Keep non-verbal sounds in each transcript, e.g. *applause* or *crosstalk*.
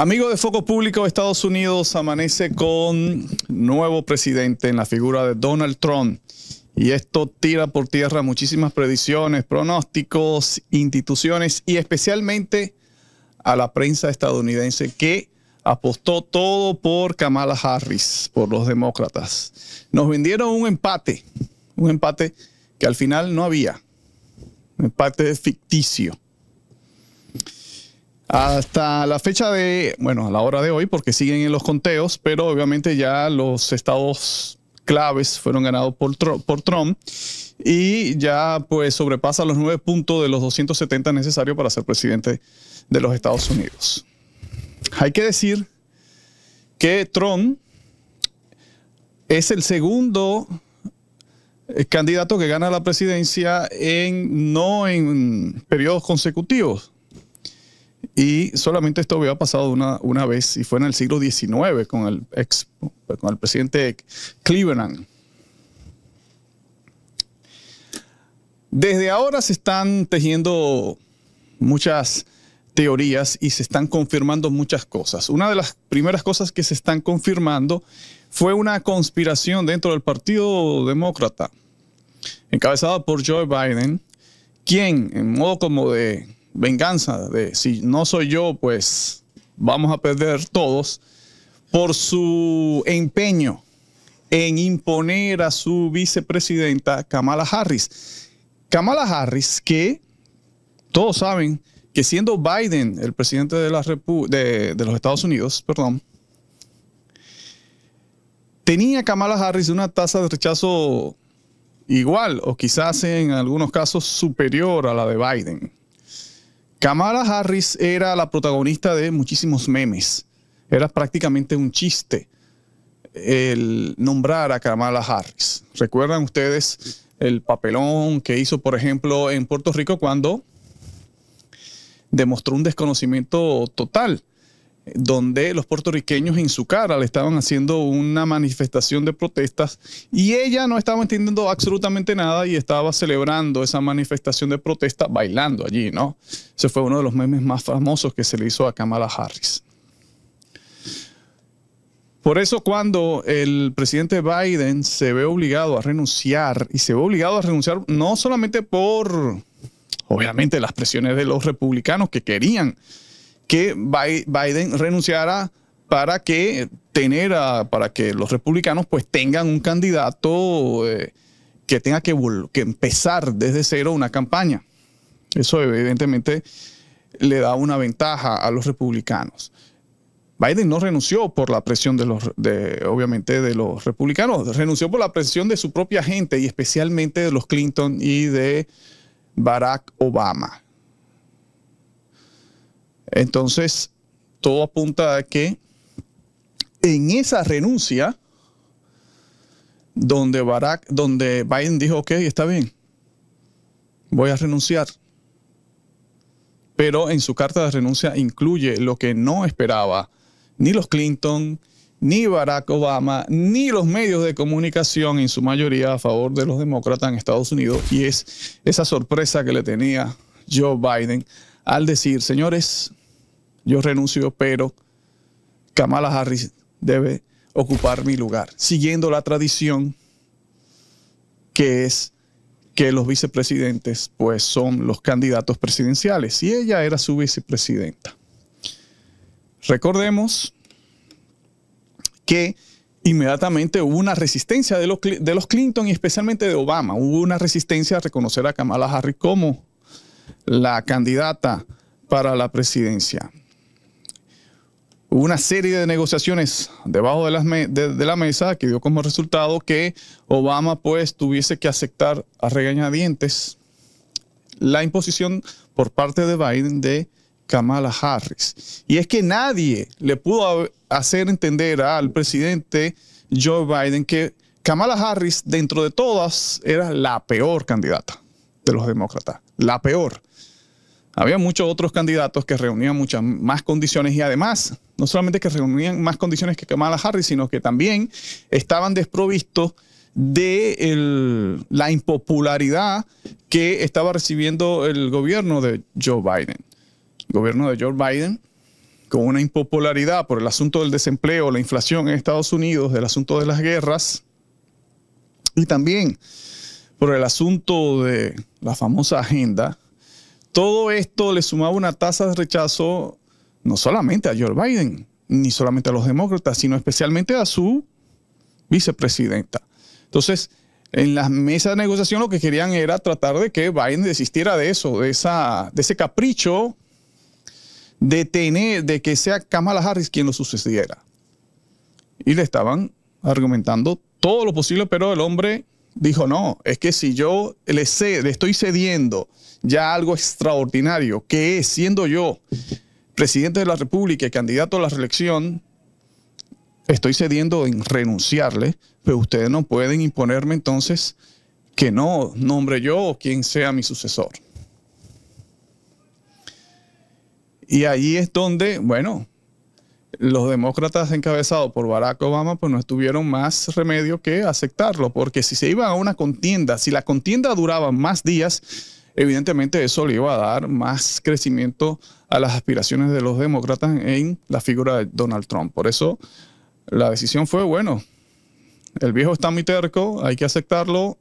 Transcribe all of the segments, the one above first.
Amigo de Foco Público, Estados Unidos amanece con nuevo presidente en la figura de Donald Trump. Y esto tira por tierra muchísimas predicciones, pronósticos, instituciones y especialmente a la prensa estadounidense que apostó todo por Kamala Harris, por los demócratas. Nos vendieron un empate, un empate que al final no había, un empate ficticio. Hasta la fecha de, bueno, a la hora de hoy, porque siguen en los conteos, pero obviamente ya los estados claves fueron ganados por, Trump y ya pues sobrepasa los nueve puntos de los 270 necesarios para ser presidente de los Estados Unidos. Hay que decir que Trump es el segundo eh, candidato que gana la presidencia en, no en periodos consecutivos. Y solamente esto había pasado una, vez y fue en el siglo XIX con el, con el presidente Cleveland. Desde ahora se están tejiendo muchas teorías y se están confirmando muchas cosas. Una de las primeras cosas que se están confirmando fue una conspiración dentro del Partido Demócrata, encabezada por Joe Biden, quien en modo como de venganza, de si no soy yo, pues vamos a perder todos, por su empeño en imponer a su vicepresidenta Kamala Harris. Kamala Harris, que todos saben que siendo Biden el presidente de, los Estados Unidos, perdón, tenía Kamala Harris una tasa de rechazo igual o quizás en algunos casos superior a la de Biden. Kamala Harris era la protagonista de muchísimos memes. Era prácticamente un chiste el nombrar a Kamala Harris. ¿Recuerdan ustedes el papelón que hizo, por ejemplo, en Puerto Rico cuando demostró un desconocimiento total donde los puertorriqueños en su cara le estaban haciendo una manifestación de protestas y ella no estaba entendiendo absolutamente nada y estaba celebrando esa manifestación de protesta bailando allí, ¿no? Ese fue uno de los memes más famosos que se le hizo a Kamala Harris. Por eso cuando el presidente Biden se ve obligado a renunciar, y se ve obligado a renunciar no solamente por, obviamente, las presiones de los republicanos que querían que Biden renunciara para que tener para que los republicanos pues tengan un candidato eh, que tenga que, empezar desde cero una campaña. Eso evidentemente le da una ventaja a los republicanos. Biden no renunció por la presión de los, obviamente, de los republicanos, renunció por la presión de su propia gente y especialmente de los Clinton y de Barack Obama. Entonces, todo apunta a que en esa renuncia, donde Barack, donde Biden dijo, ok, está bien, voy a renunciar. Pero en su carta de renuncia incluye lo que no esperaba ni los Clinton, ni Barack Obama, ni los medios de comunicación en su mayoría a favor de los demócratas en Estados Unidos. Y es esa sorpresa que le tenía Joe Biden al decir, señores, yo renuncio, pero Kamala Harris debe ocupar mi lugar, siguiendo la tradición que es que los vicepresidentes pues son los candidatos presidenciales y ella era su vicepresidenta. Recordemos que inmediatamente hubo una resistencia de de los Clinton y especialmente de Obama. Hubo una resistencia a reconocer a Kamala Harris como la candidata para la presidencia. Hubo una serie de negociaciones debajo de la, la mesa que dio como resultado que Obama pues tuviese que aceptar a regañadientes la imposición por parte de Biden de Kamala Harris. Y es que nadie le pudo hacer entender al presidente Joe Biden que Kamala Harris, dentro de todas, era la peor candidata de los demócratas, la peor. Había muchos otros candidatos que reunían muchas más condiciones y además, no solamente que reunían más condiciones que Kamala Harris, sino que también estaban desprovistos de la impopularidad que estaba recibiendo el gobierno de Joe Biden. El gobierno de Joe Biden, con una impopularidad por el asunto del desempleo, la inflación en Estados Unidos, el asunto de las guerras y también por el asunto de la famosa agenda todo esto le sumaba una tasa de rechazo no solamente a Joe Biden, ni solamente a los demócratas, sino especialmente a su vicepresidenta. Entonces, en las mesas de negociación lo que querían era tratar de que Biden desistiera de eso, de, esa, de ese capricho de tener, de que sea Kamala Harris quien lo sucediera. Y le estaban argumentando todo lo posible, pero el hombre dijo, no, es que si yo le, estoy cediendo ya algo extraordinario, que es siendo yo presidente de la República y candidato a la reelección, estoy cediendo en renunciarle, pero ustedes no pueden imponerme entonces que no nombre yo o quien sea mi sucesor. Y ahí es donde, bueno, los demócratas encabezados por Barack Obama pues no tuvieron más remedio que aceptarlo, porque si se iba a una contienda, si la contienda duraba más días, evidentemente eso le iba a dar más crecimiento a las aspiraciones de los demócratas en la figura de Donald Trump. Por eso la decisión fue, bueno, el viejo está muy terco, hay que aceptarlo,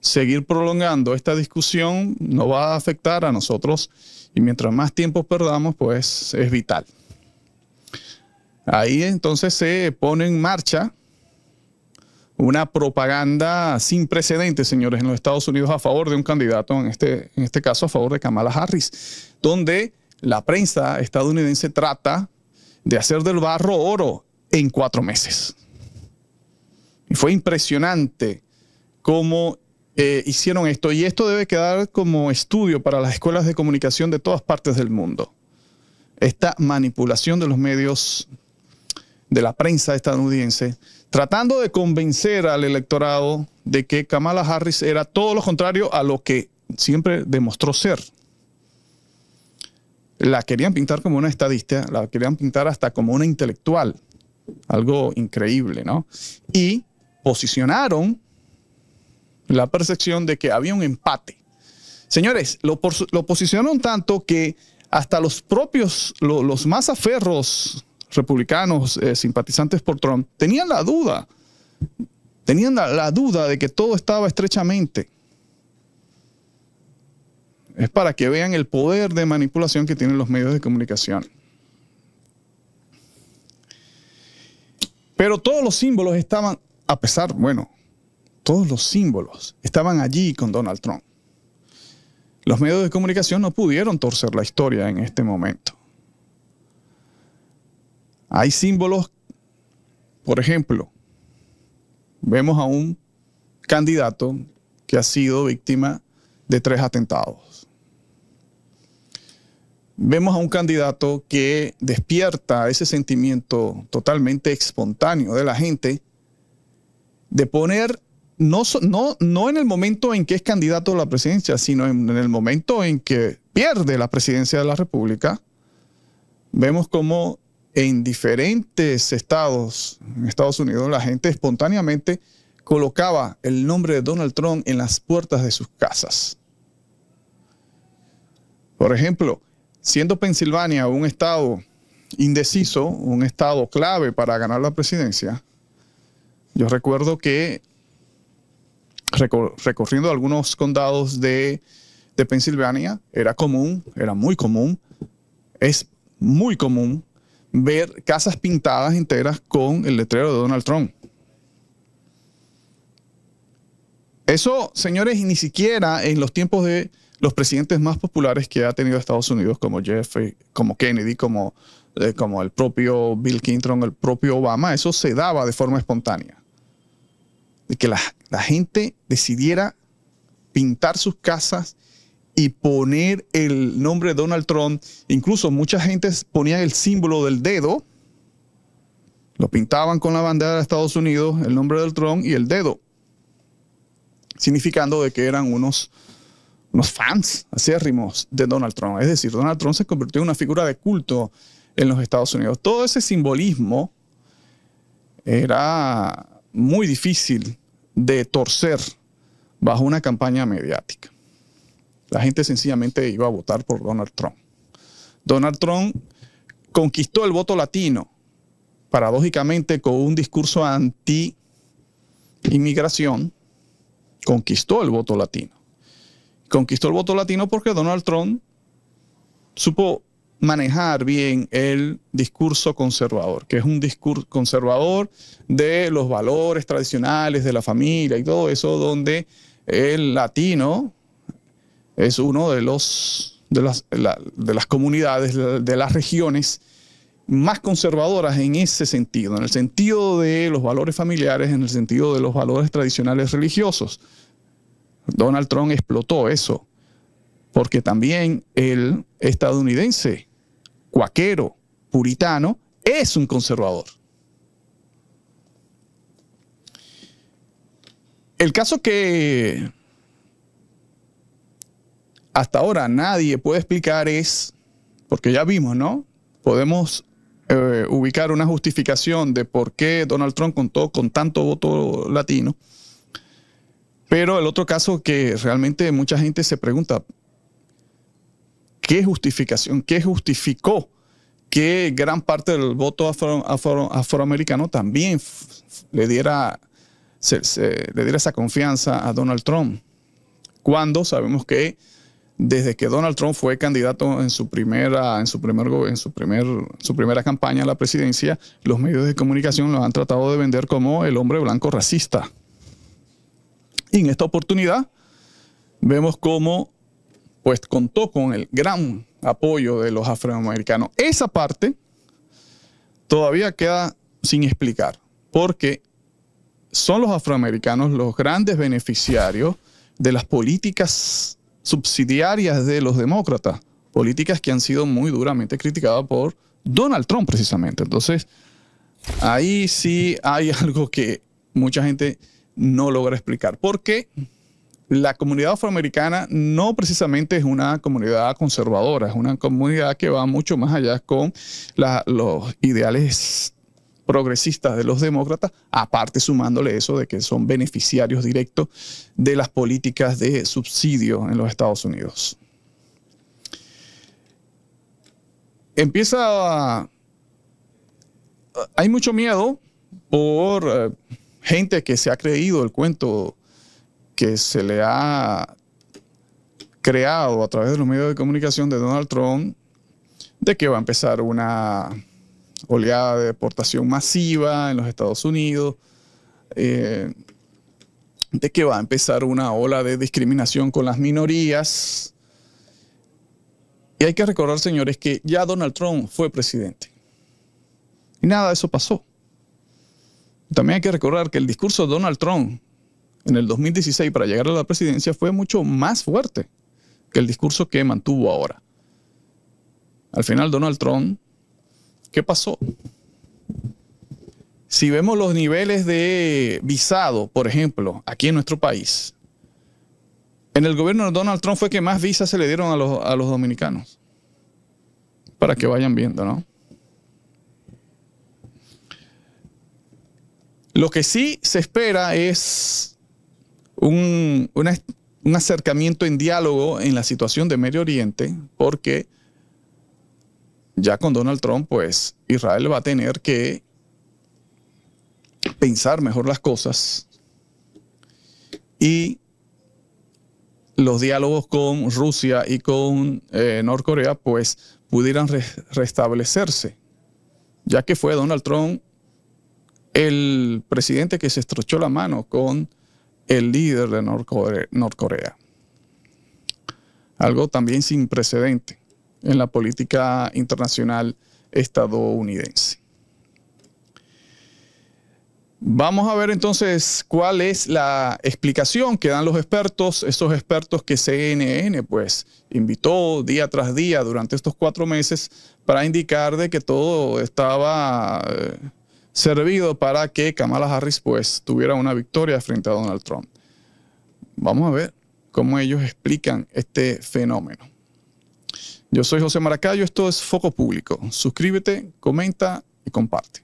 seguir prolongando esta discusión no va a afectar a nosotros y mientras más tiempo perdamos, pues es vital. Ahí entonces se pone en marcha una propaganda sin precedentes, señores, en los Estados Unidos a favor de un candidato, en este, en este caso a favor de Kamala Harris, donde la prensa estadounidense trata de hacer del barro oro en cuatro meses. Y fue impresionante cómo eh, hicieron esto. Y esto debe quedar como estudio para las escuelas de comunicación de todas partes del mundo. Esta manipulación de los medios de la prensa estadounidense, tratando de convencer al electorado de que Kamala Harris era todo lo contrario a lo que siempre demostró ser. La querían pintar como una estadista, la querían pintar hasta como una intelectual, algo increíble, ¿no? Y posicionaron la percepción de que había un empate. Señores, lo, posicionaron tanto que hasta los propios, los más aferros republicanos eh, simpatizantes por Trump tenían la duda, tenían la duda de que todo estaba estrechamente. Es para que vean el poder de manipulación que tienen los medios de comunicación. Pero todos los símbolos estaban, a pesar, bueno, todos los símbolos estaban allí con Donald Trump. Los medios de comunicación no pudieron torcer la historia en este momento. Hay símbolos, por ejemplo, vemos a un candidato que ha sido víctima de tres atentados. Vemos a un candidato que despierta ese sentimiento totalmente espontáneo de la gente de poner, no, no, no en el momento en que es candidato a la presidencia, sino en, en el momento en que pierde la presidencia de la República, vemos cómo en diferentes estados, en Estados Unidos, la gente espontáneamente colocaba el nombre de Donald Trump en las puertas de sus casas. Por ejemplo, siendo Pensilvania un estado indeciso, un estado clave para ganar la presidencia, yo recuerdo que recorriendo algunos condados de, de Pensilvania, era común, era muy común, es muy común ver casas pintadas enteras con el letrero de Donald Trump. Eso, señores, ni siquiera en los tiempos de los presidentes más populares que ha tenido Estados Unidos, como Jeff como Kennedy, como, eh, como el propio Bill Clinton, el propio Obama, eso se daba de forma espontánea. De que la, la gente decidiera pintar sus casas y poner el nombre de Donald Trump. Incluso mucha gente ponía el símbolo del dedo, lo pintaban con la bandera de Estados Unidos, el nombre del Trump y el dedo, significando de que eran unos, unos fans acérrimos de Donald Trump. Es decir, Donald Trump se convirtió en una figura de culto en los Estados Unidos. Todo ese simbolismo era muy difícil de torcer bajo una campaña mediática. La gente sencillamente iba a votar por Donald Trump. Donald Trump conquistó el voto latino, paradójicamente con un discurso anti inmigración, conquistó el voto latino. Conquistó el voto latino porque Donald Trump supo manejar bien el discurso conservador, que es un discurso conservador de los valores tradicionales de la familia y todo eso, donde el latino es uno de, los, de, las, de las comunidades, de las regiones más conservadoras en ese sentido, en el sentido de los valores familiares, en el sentido de los valores tradicionales religiosos. Donald Trump explotó eso, porque también el estadounidense, cuaquero, puritano, es un conservador. El caso que hasta ahora nadie puede explicar es, porque ya vimos, ¿no? Podemos eh, ubicar una justificación de por qué Donald Trump contó con tanto voto latino. Pero el otro caso que realmente mucha gente se pregunta, ¿qué justificación? ¿Qué justificó que gran parte del voto afro, afroamericano también le diera, le diera esa confianza a Donald Trump? Cuando sabemos que desde que Donald Trump fue candidato en su primera, en su primer, en su su primera campaña a la presidencia, los medios de comunicación lo han tratado de vender como el hombre blanco racista. Y en esta oportunidad vemos cómo, pues, contó con el gran apoyo de los afroamericanos. Esa parte todavía queda sin explicar, porque son los afroamericanos los grandes beneficiarios de las políticas subsidiarias de los demócratas, políticas que han sido muy duramente criticadas por Donald Trump precisamente. Entonces, ahí sí hay *laughs* algo que mucha gente no logra explicar. Porque la comunidad afroamericana no precisamente es una comunidad conservadora, es una comunidad que va mucho más allá con los ideales progresistas de los demócratas, aparte sumándole eso de que son beneficiarios directos de las políticas de subsidio en los Estados Unidos. Empieza... Eh, hay mucho miedo por eh, gente que se ha creído el cuento que se le ha creado a través de los medios de comunicación de Donald Trump de que va a empezar una oleada de deportación masiva en los Estados Unidos, eh, de que va a empezar una ola de discriminación con las minorías. Y hay que recordar, señores, que ya Donald Trump fue presidente. Y nada de eso pasó. También hay que recordar que el discurso de Donald Trump en el 2016 para llegar a la presidencia fue mucho más fuerte que el discurso que mantuvo ahora. Al final Donald Trump ¿Qué pasó? Si vemos los niveles de visado, por ejemplo, aquí en nuestro país, en el gobierno de Donald Trump fue que más visas se le dieron a los, dominicanos. Para que vayan viendo, ¿no? Lo que sí se espera es un, un acercamiento en diálogo en la situación de Medio Oriente, porque ya con Donald Trump, pues Israel va a tener que pensar mejor las cosas y los diálogos con Rusia y con eh, Norcorea, pues pudieran restablecerse, ya que fue Donald Trump el presidente que se estrechó la mano con el líder de Norcorea. Norcorea. Algo también sin precedente en la política internacional estadounidense. Vamos a ver entonces cuál es la explicación que dan los expertos, esos expertos que CNN pues invitó día tras día durante estos cuatro meses para indicar de que todo estaba eh, servido para que Kamala Harris pues tuviera una victoria frente a Donald Trump. Vamos a ver cómo ellos explican este fenómeno. Yo soy José Maracayo, esto es Foco Público. Suscríbete, comenta y comparte.